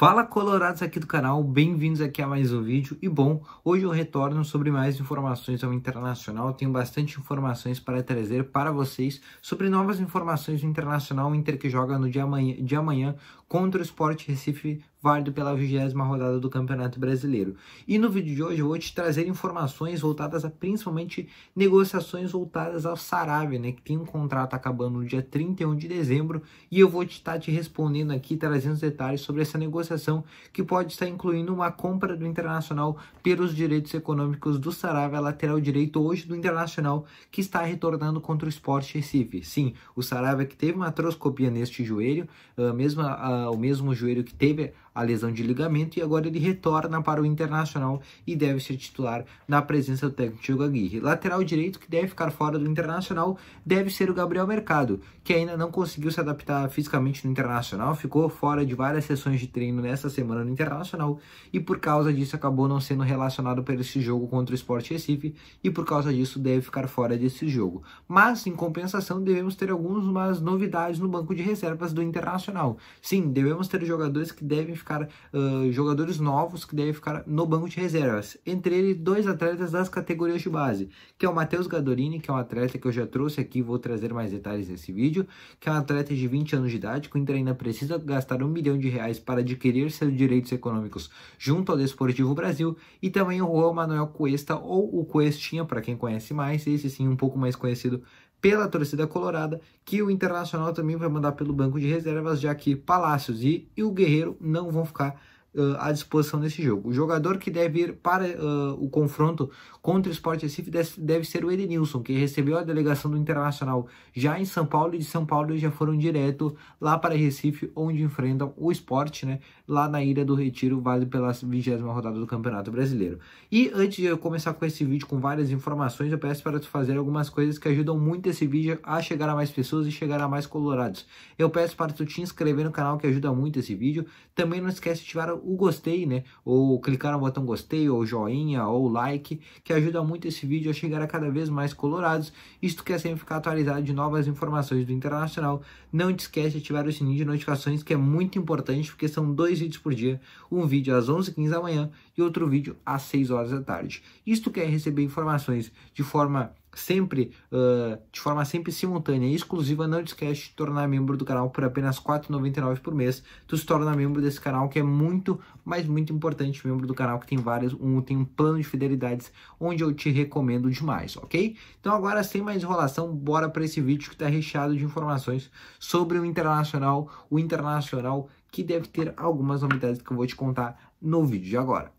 Fala colorados aqui do canal, bem-vindos aqui a mais um vídeo e bom, hoje eu retorno sobre mais informações ao internacional, tenho bastante informações para trazer para vocês sobre novas informações do internacional, Inter que joga no dia amanhã, de amanhã contra o Sport Recife válido pela vigésima rodada do Campeonato Brasileiro. E no vídeo de hoje eu vou te trazer informações voltadas a principalmente negociações voltadas ao Sarabia, né, que tem um contrato acabando no dia 31 de dezembro, e eu vou estar te, tá te respondendo aqui, trazendo os detalhes sobre essa negociação que pode estar incluindo uma compra do Internacional pelos direitos econômicos do Sarabia, lateral direito hoje do Internacional, que está retornando contra o Sport Recife. Sim, o Sarabia que teve uma atroscopia neste joelho, a ah, mesma ah, o mesmo joelho que teve a lesão de ligamento e agora ele retorna para o Internacional e deve ser titular na presença do técnico Diego Aguirre. Lateral direito que deve ficar fora do Internacional deve ser o Gabriel Mercado, que ainda não conseguiu se adaptar fisicamente no Internacional, ficou fora de várias sessões de treino nesta semana no Internacional e por causa disso acabou não sendo relacionado para esse jogo contra o Sport Recife e por causa disso deve ficar fora desse jogo. Mas em compensação devemos ter algumas novidades no banco de reservas do Internacional. Sim, devemos ter jogadores que devem ficar ficar uh, jogadores novos que devem ficar no banco de reservas. Entre eles, dois atletas das categorias de base, que é o Matheus Gadorini, que é um atleta que eu já trouxe aqui, vou trazer mais detalhes nesse vídeo, que é um atleta de 20 anos de idade, que o Inter ainda precisa gastar um milhão de reais para adquirir seus direitos econômicos junto ao Desportivo Brasil, e também o Juan Manuel Cuesta, ou o Cuestinha, para quem conhece mais, esse sim um pouco mais conhecido pela torcida colorada, que o Internacional também vai mandar pelo banco de reservas, já que Palácios e, e o Guerreiro não vão ficar uh, à disposição nesse jogo. O jogador que deve ir para uh, o confronto contra o Sport Recife deve ser o Edenilson, que recebeu a delegação do Internacional já em São Paulo e de São Paulo já foram direto lá para Recife, onde enfrentam o Sport, né, lá na Ilha do Retiro, vale pela vigésima rodada do Campeonato Brasileiro. E antes de eu começar com esse vídeo com várias informações, eu peço para tu fazer algumas coisas que ajudam muito esse vídeo a chegar a mais pessoas e chegar a mais colorados. Eu peço para tu te inscrever no canal que ajuda muito esse vídeo. Também não esquece de ativar o gostei, né? Ou clicar no botão gostei, ou joinha, ou like, que ajuda muito esse vídeo a chegar a cada vez mais colorados. isto quer sempre ficar atualizado de novas informações do Internacional, não te esquece de ativar o sininho de notificações, que é muito importante, porque são dois vídeos por dia, um vídeo às 11h15 da manhã e outro vídeo às 6 horas da tarde. isto quer receber informações de forma sempre uh, de forma sempre simultânea e exclusiva, não esquece de tornar membro do canal por apenas R$ 4,99 por mês. Tu se torna membro desse canal que é muito, mas muito importante, membro do canal que tem vários, um tem um plano de fidelidades onde eu te recomendo demais, OK? Então agora sem mais enrolação, bora para esse vídeo que está recheado de informações sobre o internacional, o internacional que deve ter algumas novidades que eu vou te contar no vídeo de agora.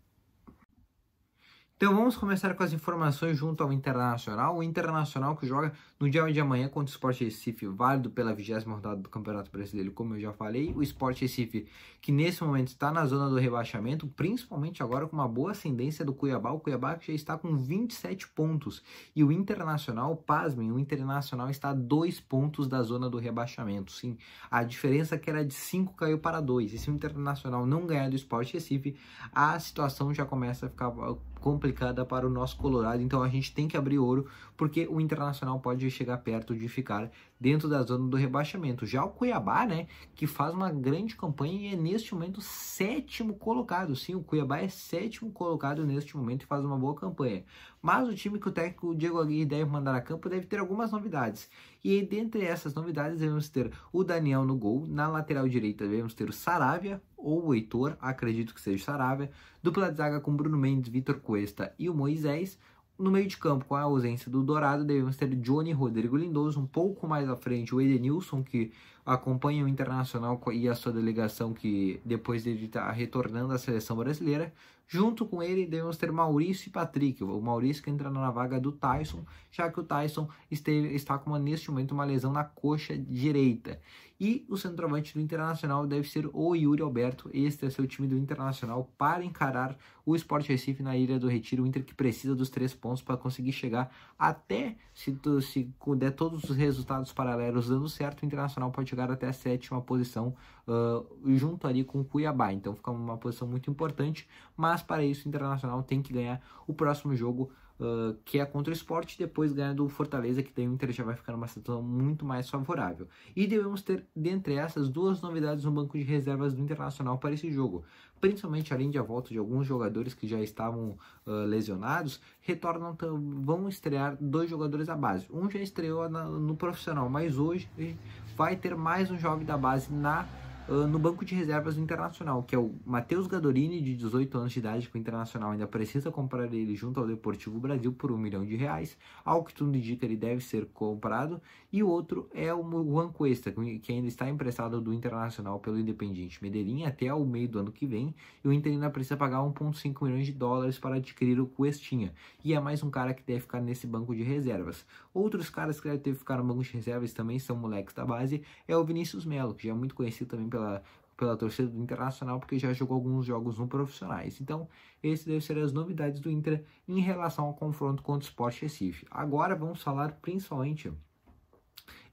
Então vamos começar com as informações junto ao Internacional. O Internacional que joga no dia de amanhã contra o Sport Recife, válido pela vigésima rodada do Campeonato Brasileiro, como eu já falei. O Sport Recife, que nesse momento está na zona do rebaixamento, principalmente agora com uma boa ascendência do Cuiabá. O Cuiabá que já está com 27 pontos. E o Internacional, pasmem, o Internacional está a 2 pontos da zona do rebaixamento. Sim, a diferença é que era de 5 caiu para 2. E se o Internacional não ganhar do Sport Recife, a situação já começa a ficar complicada para o nosso Colorado, então a gente tem que abrir ouro, porque o Internacional pode chegar perto de ficar dentro da zona do rebaixamento. Já o Cuiabá, né, que faz uma grande campanha e é neste momento sétimo colocado. Sim, o Cuiabá é sétimo colocado neste momento e faz uma boa campanha. Mas o time que o técnico Diego Aguirre deve mandar a campo deve ter algumas novidades. E dentre essas novidades, devemos ter o Daniel no gol, na lateral direita devemos ter o Saravia, ou o Heitor, acredito que seja Sarabia, dupla de zaga com Bruno Mendes, Vitor Cuesta e o Moisés. No meio de campo, com a ausência do Dourado, devemos ter Johnny Rodrigo Lindoso, um pouco mais à frente o Edenilson, que acompanha o Internacional e a sua delegação que depois dele estar tá retornando à seleção brasileira. Junto com ele devemos ter Maurício e Patrick. O Maurício que entra na vaga do Tyson, já que o Tyson esteve, está com uma, neste momento uma lesão na coxa direita. E o centroavante do Internacional deve ser o Yuri Alberto. Este é seu time do Internacional para encarar o Sport Recife na Ilha do Retiro. O Inter que precisa dos três pontos para conseguir chegar até se, se der todos os resultados paralelos dando certo, o Internacional pode chegar até a sétima posição, uh, junto ali com o Cuiabá. Então fica uma posição muito importante, mas para isso o Internacional tem que ganhar o próximo jogo, uh, que é contra o esporte, depois ganhando do Fortaleza, que daí o Inter já vai ficar numa situação muito mais favorável. E devemos ter, dentre essas, duas novidades no banco de reservas do Internacional para esse jogo. Principalmente além de a volta de alguns jogadores que já estavam uh, lesionados, retornam, vão estrear dois jogadores à base. Um já estreou na, no profissional, mas hoje vai ter mais um jovem da base na ah, no banco de reservas do Internacional, que é o Matheus Gadorini, de 18 anos de idade, que o Internacional ainda precisa comprar ele junto ao Deportivo Brasil por um milhão de reais, ao que tudo indica ele deve ser comprado, e o outro é o Juan Cuesta, que ainda está emprestado do Internacional pelo Independiente Medellín até o meio do ano que vem, e o Inter ainda precisa pagar 1,5 milhões de dólares para adquirir o Cuestinha, e é mais um cara que deve ficar nesse banco de reservas. Outros caras que devem ficar no banco de reservas também são moleques da base, é o Vinícius Melo, que já é muito conhecido também pela, pela torcida do Internacional, porque já jogou alguns jogos no profissionais. Então, esse deve ser as novidades do Inter em relação ao confronto contra o Sport Recife. Agora vamos falar principalmente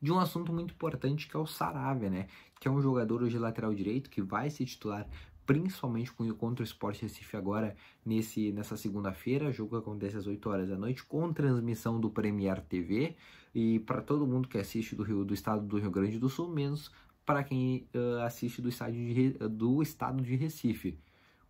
de um assunto muito importante que é o Saravia, né? Que é um jogador hoje lateral direito que vai se titular principalmente contra o Sport Recife agora nesse, nessa segunda-feira, jogo acontece às 8 horas da noite, com transmissão do Premier TV, e para todo mundo que assiste do Rio do estado do Rio Grande do Sul, menos para quem uh, assiste do, de, do, estado de Recife.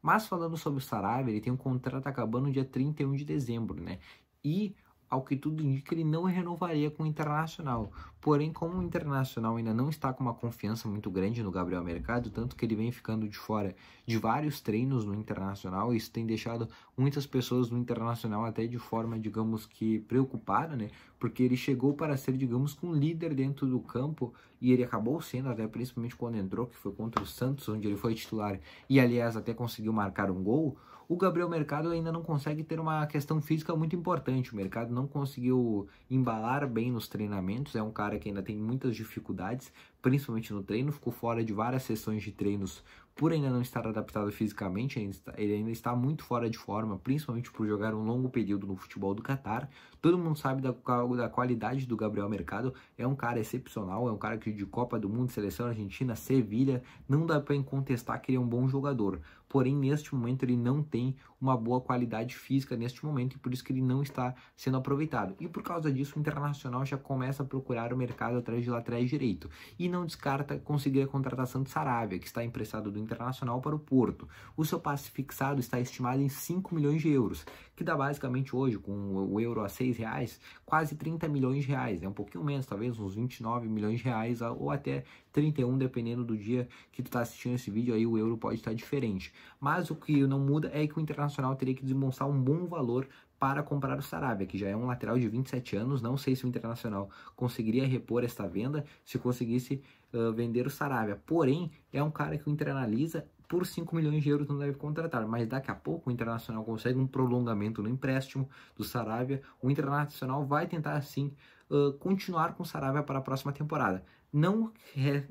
Mas falando sobre o Saraiva, ele tem um contrato acabando no dia 31 de dezembro, né? E ao que tudo indica, ele não renovaria com o Internacional. Porém, como o Internacional ainda não está com uma confiança muito grande no Gabriel Mercado, tanto que ele vem ficando de fora de vários treinos no Internacional, isso tem deixado muitas pessoas no Internacional até de forma, digamos que, preocupada, né? Porque ele chegou para ser, digamos, um líder dentro do campo e ele acabou sendo, até principalmente quando entrou, que foi contra o Santos, onde ele foi titular e, aliás, até conseguiu marcar um gol. O Gabriel Mercado ainda não consegue ter uma questão física muito importante. O Mercado não conseguiu embalar bem nos treinamentos. É um cara que ainda tem muitas dificuldades, principalmente no treino. Ficou fora de várias sessões de treinos por ainda não estar adaptado fisicamente, ele ainda está muito fora de forma, principalmente por jogar um longo período no futebol do Catar. Todo mundo sabe da, da qualidade do Gabriel Mercado, é um cara excepcional, é um cara que de Copa do Mundo, seleção argentina, Sevilha, não dá para contestar que ele é um bom jogador. Porém, neste momento ele não tem uma boa qualidade física neste momento e por isso que ele não está sendo aproveitado. E por causa disso, o Internacional já começa a procurar o mercado atrás de laterais direito e não descarta conseguir a contratação de Sarabia, que está emprestado do internacional para o Porto. O seu passe fixado está estimado em 5 milhões de euros, que dá basicamente hoje, com o euro a 6 reais, quase 30 milhões de reais, é né? um pouquinho menos, talvez uns 29 milhões de reais ou até 31, dependendo do dia que tu está assistindo esse vídeo, aí o euro pode estar diferente. Mas o que não muda é que o Internacional teria que demonstrar um bom valor para comprar o Sarabia, que já é um lateral de 27 anos. Não sei se o Internacional conseguiria repor esta venda se conseguisse uh, vender o Sarabia. Porém, é um cara que o Inter analisa por 5 milhões de euros não deve contratar, mas daqui a pouco o Internacional consegue um prolongamento no empréstimo do Sarabia. O Internacional vai tentar, sim, uh, continuar com o Sarabia para a próxima temporada. Não,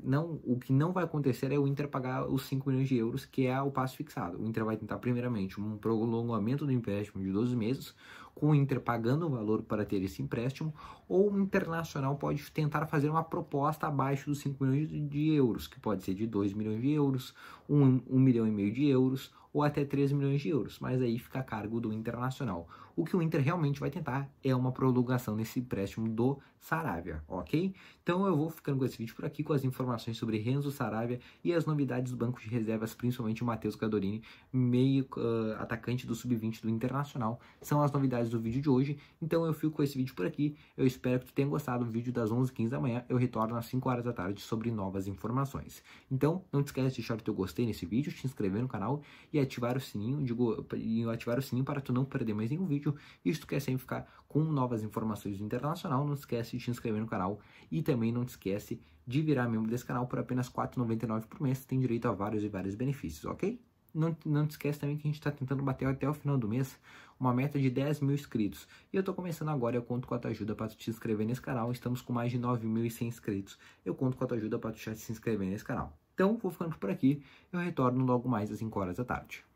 não, o que não vai acontecer é o Inter pagar os 5 milhões de euros, que é o passo fixado. O Inter vai tentar, primeiramente, um prolongamento do empréstimo de 12 meses, com o Inter pagando o valor para ter esse empréstimo, ou o Internacional pode tentar fazer uma proposta abaixo dos 5 milhões de euros, que pode ser de 2 milhões de euros, 1, 1 milhão e meio de euros, ou até 3 milhões de euros, mas aí fica a cargo do Internacional. O que o Inter realmente vai tentar é uma prolongação nesse empréstimo do Saravia, ok? Então eu vou ficando com esse vídeo por aqui com as informações sobre Renzo Saravia e as novidades do banco de reservas, principalmente o Matheus Cadorini, meio uh, atacante do sub-20 do Internacional. São as novidades do vídeo de hoje. Então eu fico com esse vídeo por aqui. Eu espero que tu tenha gostado do vídeo das 11h15 da manhã. Eu retorno às 5 horas da tarde sobre novas informações. Então não te esquece de deixar o teu gostei nesse vídeo, te inscrever no canal e ativar o sininho, digo, e ativar o sininho para tu não perder mais nenhum vídeo vídeo. E se tu quer sempre ficar com novas informações do Internacional, não esquece de se inscrever no canal e também não esquece de virar membro desse canal por apenas R$ 4,99 por mês. Tem direito a vários e vários benefícios, ok? Não, não te esquece também que a gente está tentando bater até o final do mês uma meta de 10 mil inscritos. E eu estou começando agora, eu conto com a tua ajuda para te inscrever nesse canal. Estamos com mais de 9.100 inscritos. Eu conto com a tua ajuda para tu já se inscrever nesse canal. Então, vou ficando por aqui. Eu retorno logo mais às 5 horas da tarde.